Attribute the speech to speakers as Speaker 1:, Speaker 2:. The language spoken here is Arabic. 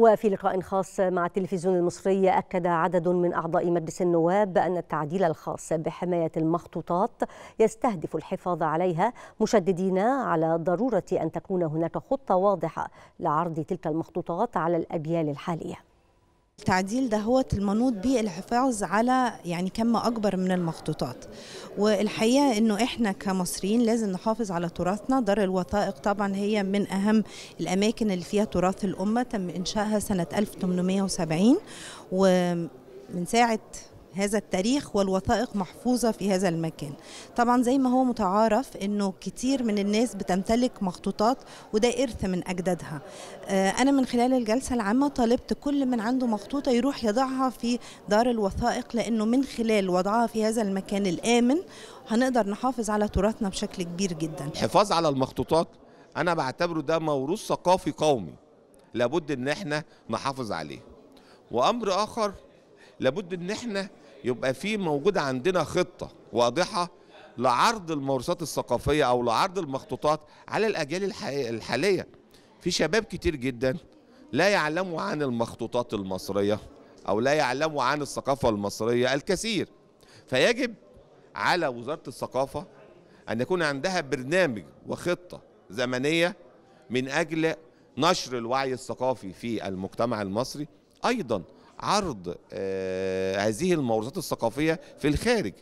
Speaker 1: وفي لقاء خاص مع التلفزيون المصري أكد عدد من أعضاء مجلس النواب أن التعديل الخاص بحماية المخطوطات يستهدف الحفاظ عليها مشددين على ضرورة أن تكون هناك خطة واضحة لعرض تلك المخطوطات على
Speaker 2: الأجيال الحالية التعديل ده هو المنوط به الحفاظ على يعني كم اكبر من المخطوطات والحقيقه انه احنا كمصريين لازم نحافظ على تراثنا دار الوثائق طبعا هي من اهم الاماكن اللي فيها تراث الامه تم انشائها سنه 1870 ومن ساعه هذا التاريخ والوثائق محفوظة في هذا المكان طبعا زي ما هو متعارف أنه كتير من الناس بتمتلك مخطوطات وده إرث من أجدادها آه، أنا من خلال الجلسة العامة طالبت كل من عنده مخطوطة يروح يضعها في دار الوثائق لأنه من خلال وضعها في هذا المكان الآمن هنقدر نحافظ على تراثنا بشكل كبير جدا
Speaker 3: الحفاظ على المخطوطات أنا بعتبره ده موروث ثقافي قومي لابد أن احنا نحافظ عليه وأمر آخر لابد ان احنا يبقى في موجود عندنا خطه واضحه لعرض المورثات الثقافيه او لعرض المخطوطات على الاجيال الحاليه في شباب كتير جدا لا يعلموا عن المخطوطات المصريه او لا يعلموا عن الثقافه المصريه الكثير فيجب على وزاره الثقافه ان يكون عندها برنامج وخطه زمنيه من اجل نشر الوعي الثقافي في المجتمع المصري ايضا عرض آه، هذه الموروثات الثقافية في الخارج